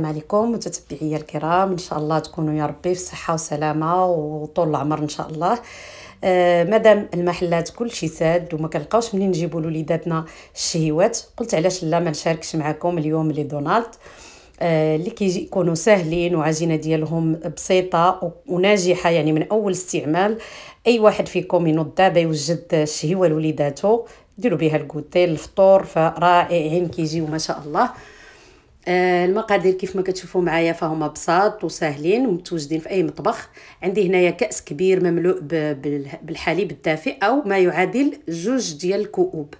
السلام عليكم متتبعيا الكرام ان شاء الله تكونوا يا ربي في صحه وسلامه وطول العمر ان شاء الله آه مادام المحلات كلشي ساد وما كنلقاوش منين نجيبوا لوليداتنا الشهيوات قلت علاش لا ما نشاركش معكم اليوم لي دونالد اللي آه، كيجي يكونوا ساهلين وعجينه ديالهم بسيطه وناجحه يعني من اول استعمال اي واحد فيكم ينوض دابا يوجد الشهيوه لوليداتو ديروا بها الكوتي الفطور فرائعين كيجيو ما شاء الله آه، المقادير كيف ما كتشوفوا معايا فهما بساط وساهلين ومتوجدين في اي مطبخ عندي هنايا كاس كبير مملوء بالحليب الدافئ او ما يعادل جوج ديال الكؤوب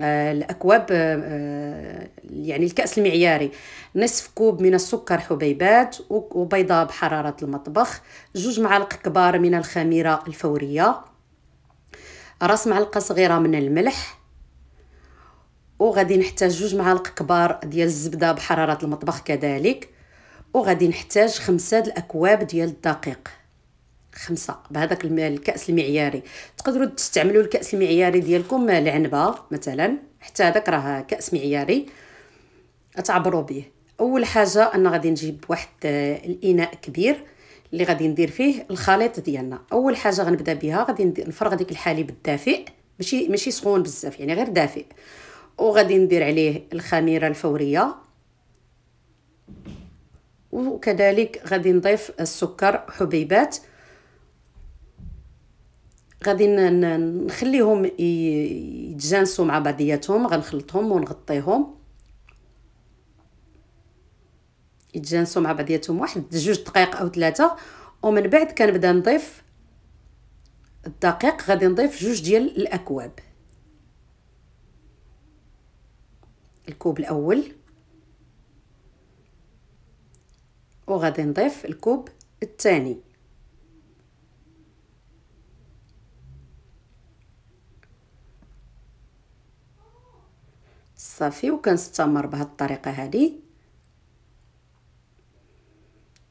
آه، الاكواب آه، يعني الكاس المعياري نصف كوب من السكر حبيبات وبيضه بحراره المطبخ جوج معالق كبار من الخميره الفوريه راس معلقه صغيره من الملح وغادي نحتاج جوج معالق كبار ديال الزبده بحراره المطبخ كذلك وغادي نحتاج خمسة د الاكواب ديال الدقيق خمسة بهذاك الكأس المعياري تقدروا تستعملوا الكأس المعياري ديالكم العنبة مثلا حتى هذاك راه كأس معياري تعبروا به اول حاجة انا غادي نجيب واحد آه، الاناء كبير اللي غادي ندير فيه الخليط ديالنا اول حاجة غنبدا بها غادي نفرغ ديك الحليب الدافئ ماشي ماشي سخون بزاف يعني غير دافئ وغادي ندير عليه الخميره الفوريه وكذلك غادي نضيف السكر حبيبات غادي نخليهم يتجانسوا مع بعضياتهم غنخلطهم ونغطيهم يتجانسوا مع بعضياتهم واحد جوج دقائق او ثلاثه ومن بعد كنبدا نضيف الدقيق غادي نضيف جوج ديال الاكواب الكوب الأول وغادي نضيف الكوب الثاني صافي وكنستمر بهاد الطريقه هادي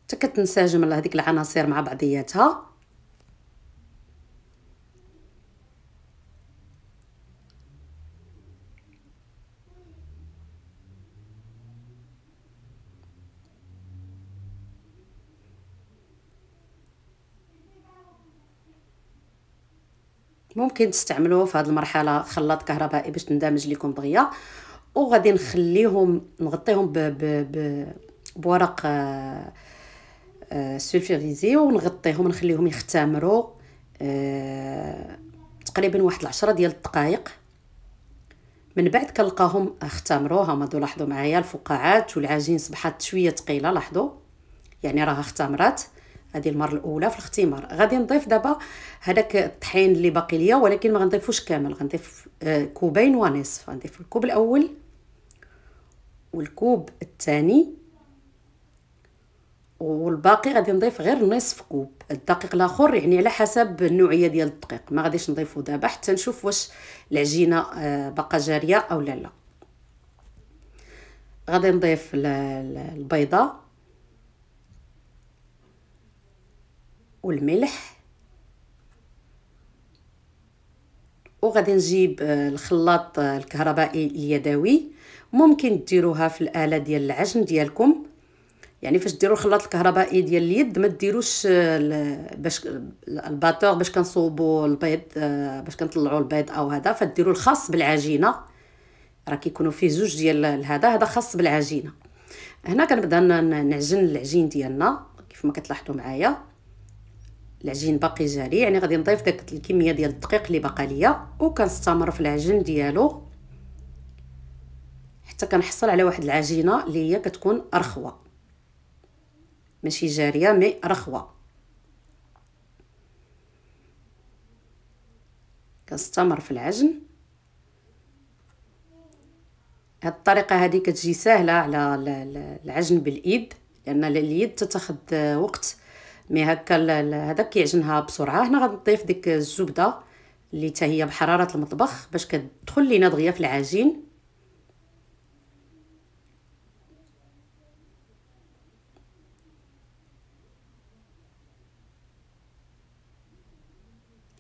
حتى كتنسجم هذيك العناصر مع بعضياتها ممكن تستعملوه في هذه المرحله خلاط كهربائي باش تندمج لكم دغيا وغادي نخليهم نغطيهم ب ب ب بورق آه, آه، ونغطيهم نخليهم يختمروا آه، تقريبا واحد العشرة ديال الدقائق من بعد كنلقاهم اختمروا هما دو لاحظوا معايا الفقاعات والعجين صبحات شويه ثقيله لاحظوا يعني راها اختمرات هذه المره الاولى في الاختمار غادي نضيف دابا هذاك الطحين اللي باقي ليا ولكن ما غنضيفوش كامل غنضيف آه، كوبين ونصف غنضيف الكوب الاول والكوب الثاني والباقي غادي نضيف غير نصف كوب الدقيق الاخر يعني على حسب النوعيه ديال الدقيق ما غاديش نضيفو دابا حتى نشوف واش العجينه آه، باقا جاريه او لا لا غادي نضيف البيضه والملح وغادي نجيب آه، الخلاط آه، الكهربائي اليدوي ممكن ديروها في الاله ديال العجن ديالكم يعني فاش ديروا الخلاط الكهربائي ديال اليد ما ديروش آه، باش الباتور باش كنصوبوا البيض باش كنطلعوا البيض او هذا فديروا الخاص بالعجينه راه كيكونوا فيه زوج ديال هذا هذا خاص بالعجينه هنا كنبدا نعجن العجين ديالنا كيف ما كتلاحظوا معايا العجين باقي جاري يعني غادي نضيف داك الكميه ديال الدقيق اللي باقا ليا وكنستمر في العجين ديالو حتى كنحصل على واحد العجينه اللي هي كتكون رخوه ماشي جاريه مي رخوه كنستمر في العجن هاد الطريقه هذه كتجي سهله على العجن باليد لان اليد تتاخذ وقت مي هكا هذا كيعجنها بسرعه هنا غنضيف ديك الزبده اللي حتى هي بحراره المطبخ باش كتدخل لينا دغيا في العجين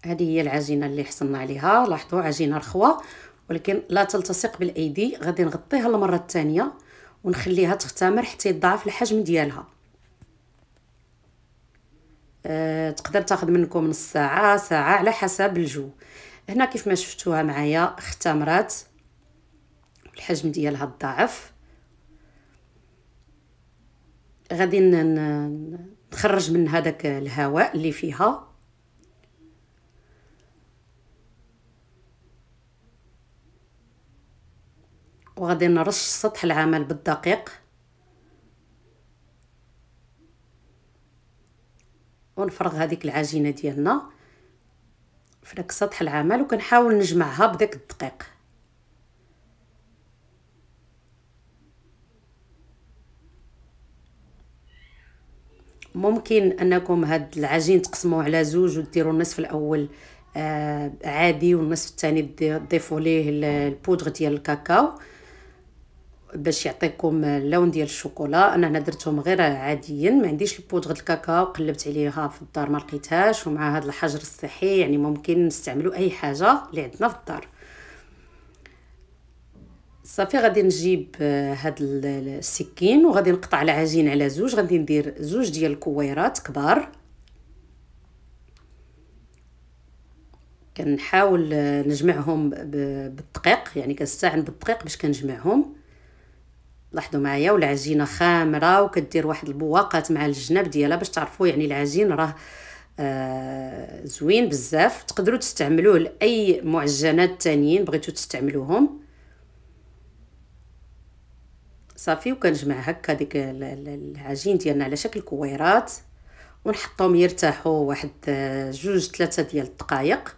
هذه هي العجينه اللي حصلنا عليها لاحظوا عجينه رخوه ولكن لا تلتصق بالايدي غادي نغطيها المره الثانيه ونخليها تختمر حتى يضاعف الحجم ديالها آه، تقدر تاخذ منكم نص ساعه ساعه على حسب الجو هنا كيف ما شفتوها معايا اختمرات الحجم ديالها الضعف غادي نخرج من هذاك الهواء اللي فيها وغادي نرش سطح العمل بالدقيق ونفرغ هذيك العجينه ديالنا في داك سطح العمل وكنحاول نجمعها بداك الدقيق ممكن انكم هاد العجين تقسموه على زوج وديروا النصف الاول آه عادي والنصف الثاني تضيفوا ليه البودغ ديال الكاكاو باش يعطيكم اللون ديال الشوكولا انا هنا درتهم غير عاديا ما عنديش البودغ الكاكاو قلبت عليها في الدار ما لقيتهاش ومع هذا الحجر الصحي يعني ممكن نستعملوا اي حاجه اللي عندنا في الدار صافي غادي نجيب هاد السكين وغادي نقطع العجين على زوج غادي ندير زوج ديال الكويرات كبار كنحاول نجمعهم بالدقيق يعني كنستعن بالدقيق باش كنجمعهم لاحظوا معايا والعجينه خامره وكدير واحد البواقات مع الجناب ديالها باش تعرفوا يعني العجين راه آه زوين بزاف تقدروا تستعملوه لاي معجنات تانيين بغيتو تستعملوهم صافي وكنجمع هكا ديك العجين ديالنا على شكل كويرات ونحطهم يرتاحوا واحد آه، جوج ثلاثه ديال الدقائق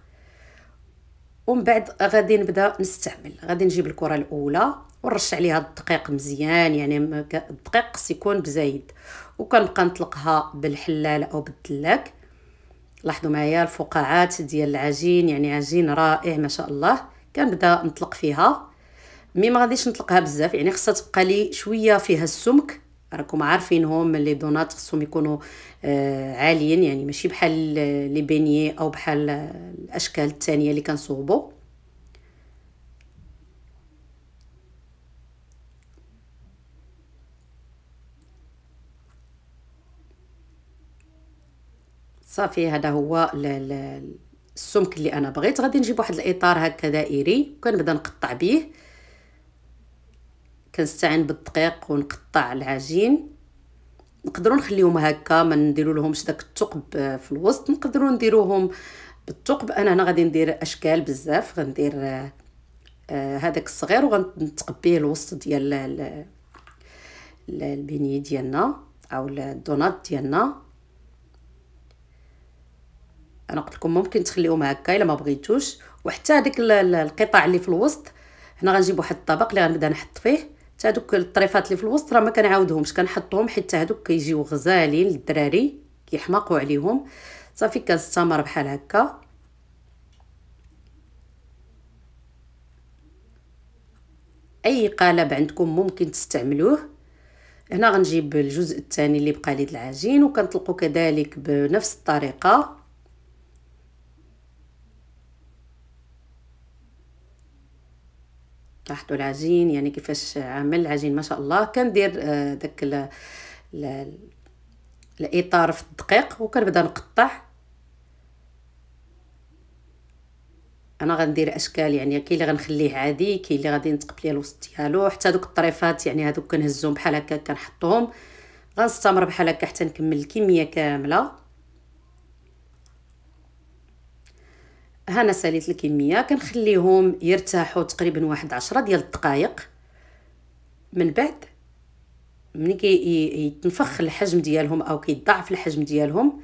ومن بعد غادي نبدا نستعمل غادي نجيب الكره الاولى ونرش عليها الدقيق مزيان يعني الدقيق خص يكون بزايد وكنبقى نطلقها بالحلال او بالدلاك لاحظوا معايا الفقاعات ديال العجين يعني عجين رائع ما شاء الله كنبدا نطلق فيها مي ما غاديش نطلقها بزاف يعني خصها تبقى لي شويه فيها السمك راكم عارفينهم لي دونات خصهم يكونوا آه عاليين يعني ماشي بحال آه، لي بينيه او بحال آه، الاشكال الثانيه اللي كنصوبوا صافي هذا هو السمك اللي انا بغيت غادي نجيب واحد الاطار هكا دائري وكنبدا نقطع به كنستعين بالدقيق ونقطع العجين نقدروا نخليهم هكا ما نديروا لهمش داك الثقب آه، في الوسط نقدروا نديروهم بالثقب انا هنا غادي ندير اشكال بزاف غندير آه، آه، هذاك الصغير وغنتقبيه الوسط ديال البنيه ديالنا او الدونات ديالنا انا قلت لكم ممكن تخليهم هكا الا ما بغيتوش وحتى هذيك القطع اللي في الوسط هنا غنجيب واحد الطبق اللي غنبدا نحط فيه حتى هذوك الطريفات اللي في الوسط راه ما كنعاودهمش كنحطهم حيت هذوك كيجيو غزالين للدراري كيحماقوا عليهم صافي كنستمر بحال هكا اي قالب عندكم ممكن تستعملوه هنا غنجيب الجزء الثاني اللي بقى لي العجين وكنطلقو كذلك بنفس الطريقه صحته العجين يعني كيفاش عامل العجين ما شاء الله كندير آه، داك الاطار في الدقيق وكنبدا نقطع انا غندير اشكال يعني كاين اللي غنخليه عادي كاين اللي غادي نتقبل ليه الوسط ديالو حتى دوك الطريفات يعني هذوك كنهزهم بحال هكا كنحطهم غنستمر بحال هكا حتى نكمل الكميه كامله هنا ساليت الكميه كنخليهم يرتاحوا تقريبا واحد عشرة ديال الدقائق من بعد ملي يتنفخ الحجم ديالهم او كيضاعف الحجم ديالهم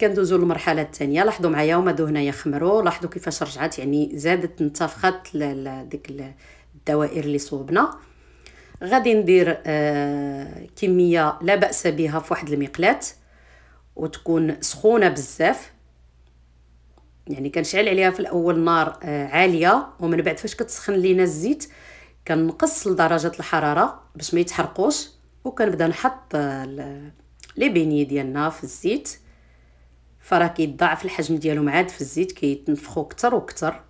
كندوزو للمرحله الثانيه لاحظوا معايا هما دو هنايا خمروا لاحظوا كيفاش رجعت يعني زادت انتفخت ديك الدوائر اللي صوبنا غادي ندير آه كميه لا باس بها في واحد المقلاه وتكون سخونه بزاف يعني كنشعل عليها في الاول نار آه، عاليه ومن بعد فاش كتسخن لينا الزيت كنقص لدرجه الحراره باش ما يتحرقوش وكنبدا نحط آه، لي بيني ديالنا في الزيت فراه كيضاعف الحجم ديالهم عاد في الزيت كيتنفخوا كتر وكتر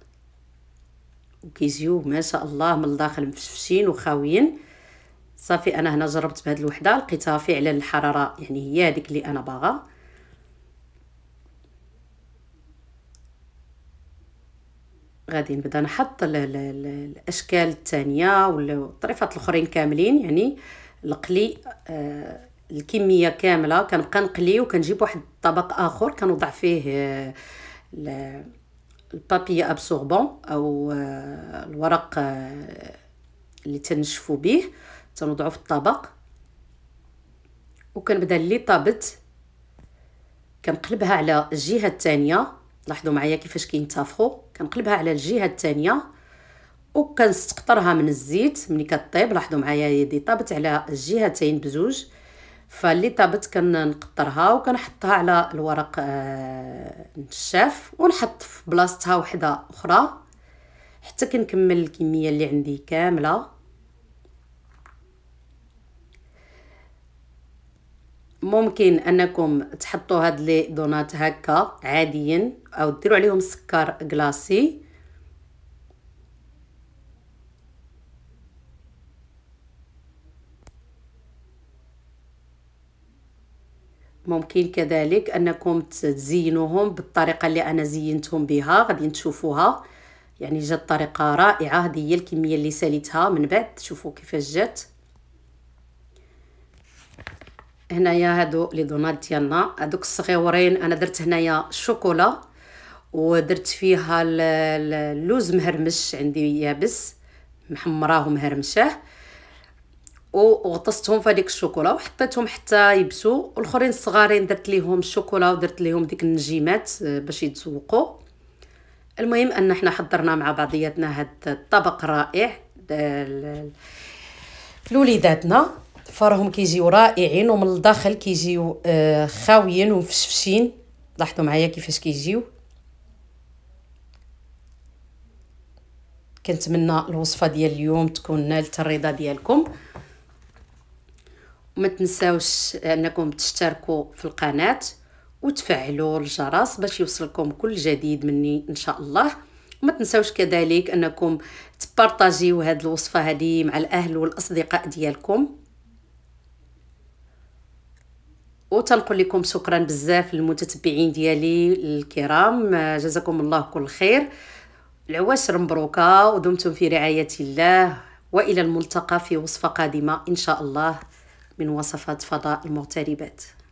وكيجيو ما شاء الله من الداخل مفشفشين وخاويين صافي انا هنا جربت بهاد الوحده لقيتها فعلا الحراره يعني هي هذيك اللي انا باغا غادي نبدا نحط الاشكال الثانيه والطريفات الاخرين كاملين يعني القلي آه الكميه كامله كنبقى نقلي وكنجيب واحد الطبق اخر كنوضع فيه آه البابي ابسوربون او آه الورق آه، اللي تنشفوا به تنوضعو في الطبق وكنبدا اللي طابت كنقلبها على الجهه الثانيه لاحظوا معايا كيفاش كينتفخوا كنقلبها على الجهه الثانيه وكنستقطرها من الزيت ملي كطيب لاحظوا معايا يدي طابت على الجهتين بزوج فاللي طابت كنقطرها وكنحطها على الورق آه، النشاف ونحط في بلاصتها وحده اخرى حتى كنكمل الكميه اللي عندي كامله ممكن انكم تحطوا هاد لي دونات هكا عاديا او ديروا عليهم سكر كلاصي ممكن كذلك انكم تزينوهم بالطريقه اللي انا زينتهم بها غادي تشوفوها يعني جات طريقه رائعه هذه هي الكميه اللي ساليتها من بعد تشوفوا كيفاش جات هنايا هادو لي دونات ديالنا هادوك الصغيورين انا درت هنايا الشوكولا ودرت فيها اللوز مهرمش عندي يابس محمراه ومهرمشاه وغطستهم في هذيك الشوكولا وحطيتهم حتى يبسو والاخرين الصغارين درت ليهم الشوكولا ودرت ليهم ديك النجيمات آه، باش يتسوقوا المهم ان احنا حضرنا مع بعضياتنا هاد الطبق رائع لوليداتنا فراهم كيجيو رائعين ومن الداخل كيجيو آه، خاويين ومفشفشين لاحظوا معايا كيفاش كيجيو كنتمنى الوصفه ديال اليوم تكون نالت الرضا ديالكم وما تنساوش انكم تشتركوا في القناه وتفعلوا الجرس باش يوصلكم كل جديد مني ان شاء الله وما تنساوش كذلك انكم تبارطاجيو هذه الوصفه هذه مع الاهل والاصدقاء ديالكم وتنقول لكم شكرا بزاف للمتتبعين ديالي الكرام آه، جزاكم الله كل خير العواشر مبروكه ودمتم في رعايه الله والى الملتقى في وصفه قادمه ان شاء الله من وصفات فضاء المغتربات